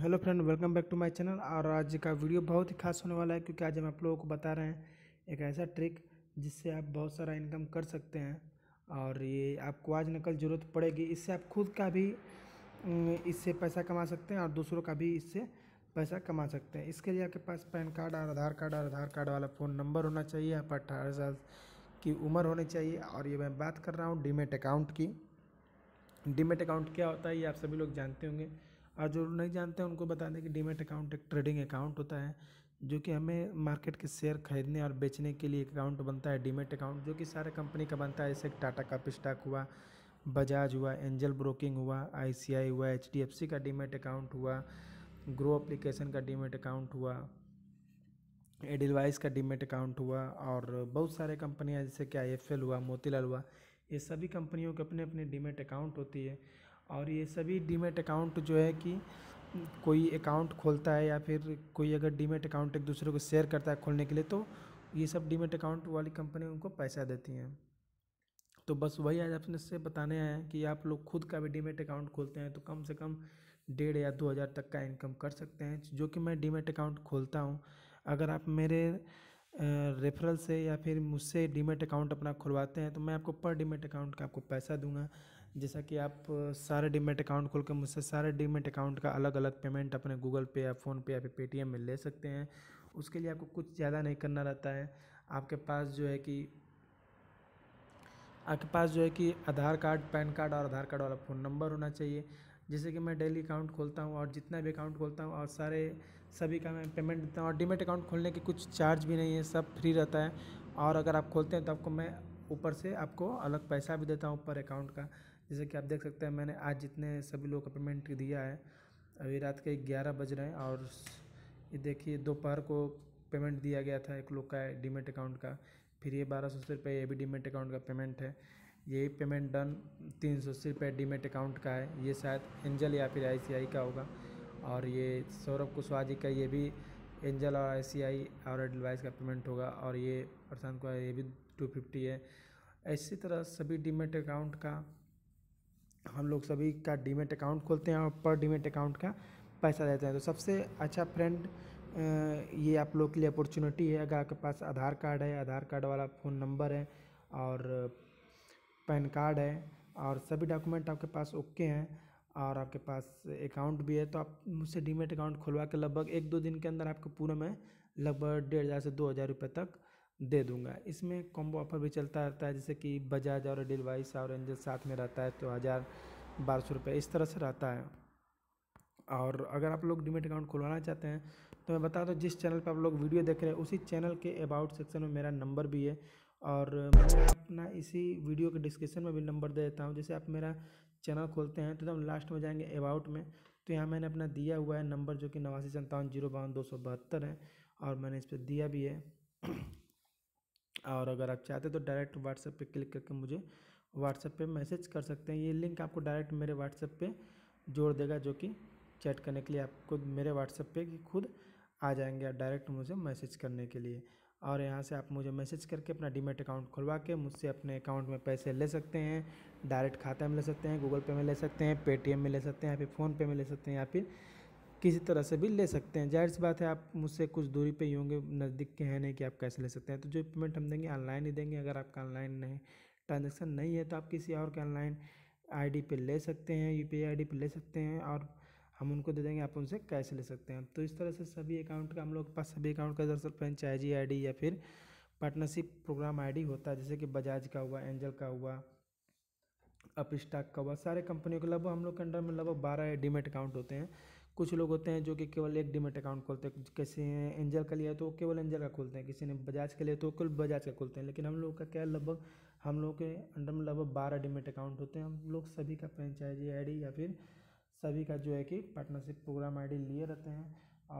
hello friend welcome back to my channel और आज का वीडियो बहुत ही खास होने वाला है क्योंकि आज हम आप लोगों को बता रहे हैं एक ऐसा ट्रिक जिससे आप बहुत सारा इनकम कर सकते हैं और ये आपको आज न कल ज़रूरत पड़ेगी इससे आप खुद का भी इससे पैसा कमा सकते हैं और दूसरों का भी इससे पैसा कमा सकते हैं इसके लिए आपके पास पैन कार्ड और आधार कार्ड और आधार कार्ड वाला फ़ोन नंबर होना चाहिए आप अट्ठारह साल की उम्र होनी चाहिए और ये मैं बात कर रहा हूँ डीमेट अकाउंट की डीमेट अकाउंट क्या होता है ये आप सभी लोग जानते होंगे और जो नहीं जानते हैं उनको बता दें कि डीमेट अकाउंट एक ट्रेडिंग अकाउंट होता है जो कि हमें मार्केट के शेयर खरीदने और बेचने के लिए एक अकाउंट बनता है डीमेट अकाउंट जो कि सारे कंपनी का बनता है जैसे टाटा का स्टॉक हुआ बजाज हुआ एंजल ब्रोकिंग हुआ आई हुआ एच का डीमेट अकाउंट हुआ ग्रो एप्लीकेशन का डीमेट अकाउंट हुआ एडिलवाइस का डीमेट अकाउंट हुआ और बहुत सारे कंपनियां जैसे कि आई हुआ मोतीलाल हुआ ये सभी कंपनियों के अपने अपने डीमेट अकाउंट होती है और ये सभी डीमेट अकाउंट जो है कि कोई अकाउंट खोलता है या फिर कोई अगर डीमेट अकाउंट एक दूसरे को शेयर करता है खोलने के लिए तो ये सब डीमेट अकाउंट वाली कंपनी उनको पैसा देती हैं तो बस वही आज अपने से बताने आए हैं कि आप लोग खुद का भी डीमेट अकाउंट खोलते हैं तो कम से कम डेढ़ या दो हज़ार तक का इनकम कर सकते हैं जो कि मैं डीमेट अकाउंट खोलता हूँ अगर आप मेरे रेफरल से या फिर मुझसे डीमेट अकाउंट अपना खुलवाते हैं तो मैं आपको पर डीमेट अकाउंट का आपको पैसा दूंगा जैसा कि आप सारे डीमेट अकाउंट खोल कर मुझसे सारे डीमेट अकाउंट का अलग अलग पेमेंट अपने गूगल पे या फ़ोनपे या फिर पेटीएम में ले सकते हैं उसके लिए आपको कुछ ज़्यादा नहीं करना रहता है आपके पास जो है कि आपके पास जो है कि आधार कार्ड पैन कार्ड और आधार कार्ड वाला फ़ोन नंबर होना चाहिए जैसे कि मैं डेली अकाउंट खोलता हूँ और जितना भी अकाउंट खोलता हूँ और सारे सभी का मैं पेमेंट देता हूँ और डीमेट अकाउंट खोलने के कुछ चार्ज भी नहीं है सब फ्री रहता है और अगर आप खोलते हैं तो आपको मैं ऊपर से आपको अलग पैसा भी देता हूँ ऊपर अकाउंट का जैसे कि आप देख सकते हैं मैंने आज जितने सभी लोगों का पेमेंट दिया है अभी रात के ग्यारह बज रहे हैं और ये देखिए दोपहर को पेमेंट दिया गया था एक लोग का डीमेट अकाउंट का फिर ये बारह सौ अस्सी रुपये ये भी डीमेट अकाउंट का पेमेंट है यही पेमेंट डन तीन सौ अस्सी रुपये डीमेट अकाउंट का है ये शायद एंजल या फिर आई का होगा और ये सौरभ कुशवाहा जी का ये भी एंजल और आई और एडवाइस का पेमेंट होगा और ये प्रशांत कुमार ये भी टू फिफ्टी है इसी तरह सभी डीमेट अकाउंट का हम लोग सभी का डीमेट अकाउंट खोलते हैं और पर डीमेट अकाउंट का पैसा देते हैं तो सबसे अच्छा फ्रेंड ये आप लोग के लिए अपॉर्चुनिटी है अगर आपके पास आधार कार्ड है आधार कार्ड वाला फ़ोन नंबर है और पैन कार्ड है और सभी डॉक्यूमेंट आपके पास ओके हैं और आपके पास अकाउंट भी है तो आप मुझसे डीमेट अकाउंट खुलवा के लगभग एक दो दिन के अंदर आपको पूरा में लगभग डेढ़ हज़ार से दो हज़ार रुपये तक दे दूंगा इसमें कॉम्बो ऑफर भी चलता रहता है जैसे कि बजाज और डिलवाइस और एंजल साथ में रहता है तो हज़ार बारह सौ रुपये इस तरह से रहता है और अगर आप लोग डिमेट अकाउंट खुलवाना चाहते हैं तो मैं बता दूँ जिस चैनल पर आप लोग वीडियो देख रहे हैं उसी चैनल के अबाउट सेक्शन में मेरा नंबर भी है और मैं अपना इसी वीडियो के डिस्क्रिप्शन में भी नंबर दे देता हूँ जैसे आप मेरा चैनल खोलते हैं तो एकदम लास्ट में जाएंगे अबाउट में तो यहाँ मैंने अपना दिया हुआ है नंबर जो कि नवासी संतावन जीरो बावन दो सौ बहत्तर है और मैंने इस पर दिया भी है और अगर आप चाहते तो डायरेक्ट व्हाट्सएप पे क्लिक करके मुझे व्हाट्सएप पे मैसेज कर सकते हैं ये लिंक आपको डायरेक्ट मेरे व्हाट्सएप पे जोड़ देगा जो कि चैट करने के लिए आपको मेरे व्हाट्सएप पे खुद आ जाएंगे आप डायरेक्ट मुझे मैसेज करने के लिए और यहाँ से आप मुझे मैसेज करके अपना डीमेट अकाउंट खुलवा के मुझसे अपने अकाउंट में पैसे ले सकते हैं डायरेक्ट खाता में ले सकते हैं गूगल पे में ले सकते हैं पेटीएम में ले सकते हैं या फिर फ़ोनपे में ले सकते हैं या फिर किसी तरह से भी ले सकते हैं जाहिर सी बात है आप मुझसे कुछ दूरी पे ही होंगे नज़दीक के हैं नहीं कि आप कैसे ले सकते हैं तो जो पेमेंट हम देंगे ऑनलाइन ही देंगे अगर आपका ऑनलाइन नहीं ट्रांजेक्शन नहीं है तो आप किसी और के ऑनलाइन आईडी पे ले सकते हैं यूपीआई आईडी पे ले सकते हैं और हम उनको दे देंगे आप उनसे कैश ले सकते हैं तो इस तरह से सभी अकाउंट का हम लोग के पास सभी अकाउंट का दरअसल फ्रेंचाइजी आईडी या फिर पार्टनरशिप प्रोग्राम आईडी होता है जैसे कि बजाज का हुआ एंजल का हुआ अपस्टाक का हुआ सारे कंपनियों के लगभग हम लोग के अंडर में लगभग बारह डीमेट अकाउंट होते हैं कुछ लोग होते हैं जो कि केवल एक डिमेट अकाउंट खोलते हैं किसी ने एंजल का लिया तो केवल एंजल का खोलते हैं किसी ने बजाज का लिया तो केवल बजाज का खोलते हैं लेकिन हम लोग का क्या लगभग हम लोग के अंडर में लगभग बारह डिमेट अकाउंट होते हैं हम लोग सभी का फ्रेंचाइजी आई या फिर सभी का जो है कि पार्टनरशिप प्रोग्राम आई लिए रहते हैं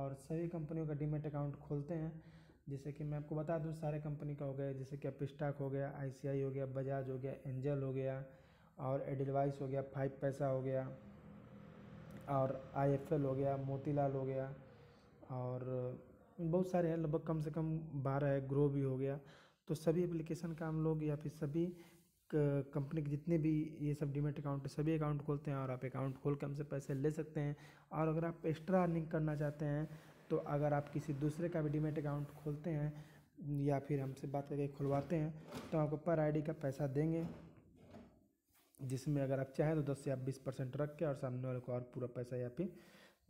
और सभी कंपनियों का डिमेट अकाउंट खोलते हैं जैसे कि मैं आपको बता दूं सारे कंपनी का हो गया जैसे कि अपस्टाक हो गया आईसीआई हो गया बजाज हो गया एंजल हो गया और एडिलवाइस हो गया फाइव पैसा हो गया और आईएफएल हो गया मोतीलाल हो गया और बहुत सारे हैं लगभग कम से कम बारह है ग्रो भी हो गया तो सभी एप्लीकेशन का हम लोग या फिर सभी कंपनी के जितने भी ये सब डिमेट अकाउंट सभी अकाउंट खोलते हैं और आप अकाउंट खोल के हमसे पैसे ले सकते हैं और अगर आप एक्स्ट्रा अर्निंग करना चाहते हैं तो अगर आप किसी दूसरे का भी डिमेट अकाउंट खोलते हैं या फिर हमसे बात करके खुलवाते हैं तो आपको पर आईडी का पैसा देंगे जिसमें अगर आप चाहें तो दस से आप बीस परसेंट रख के और सामने वाले को और पूरा पैसा या फिर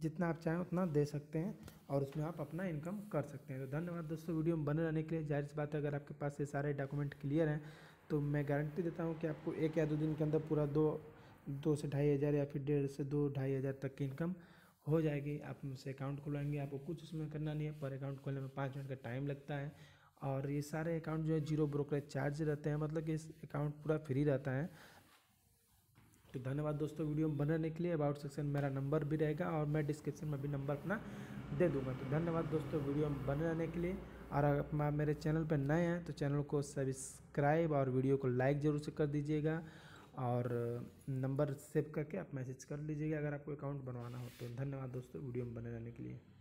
जितना आप चाहें उतना दे सकते हैं और उसमें आप अपना इनकम कर सकते हैं तो धन्यवाद दोस्तों वीडियो में बने रहने के लिए जाहिर सी बात है अगर आपके पास ये सारे डॉक्यूमेंट क्लियर हैं तो मैं गारंटी देता हूँ कि आपको एक या दो दिन के अंदर पूरा दो दो से ढाई हज़ार या फिर डेढ़ से दो ढाई हज़ार तक की इनकम हो जाएगी आप उनसे अकाउंट खुलवाएंगे आपको कुछ उसमें करना नहीं है पर अकाउंट खोलने में पाँच मिनट का टाइम लगता है और ये सारे अकाउंट जो है जीरो ब्रोकरेज चार्ज रहते हैं मतलब कि इस अकाउंट पूरा फ्री रहता है तो धन्यवाद दोस्तों वीडियो में बनाने के लिए अबाउट सेक्शन मेरा नंबर भी रहेगा और मैं डिस्क्रिप्शन में भी नंबर अपना दे दूंगा तो धन्यवाद दोस्तों वीडियो में बने रहने के लिए और अपना मेरे चैनल पर नए हैं तो चैनल को सब्सक्राइब और वीडियो को लाइक ज़रूर से कर दीजिएगा और नंबर सेव करके आप मैसेज कर लीजिएगा अगर आपको अकाउंट बनवाना हो तो धन्यवाद दोस्तों वीडियो में बने रहने के लिए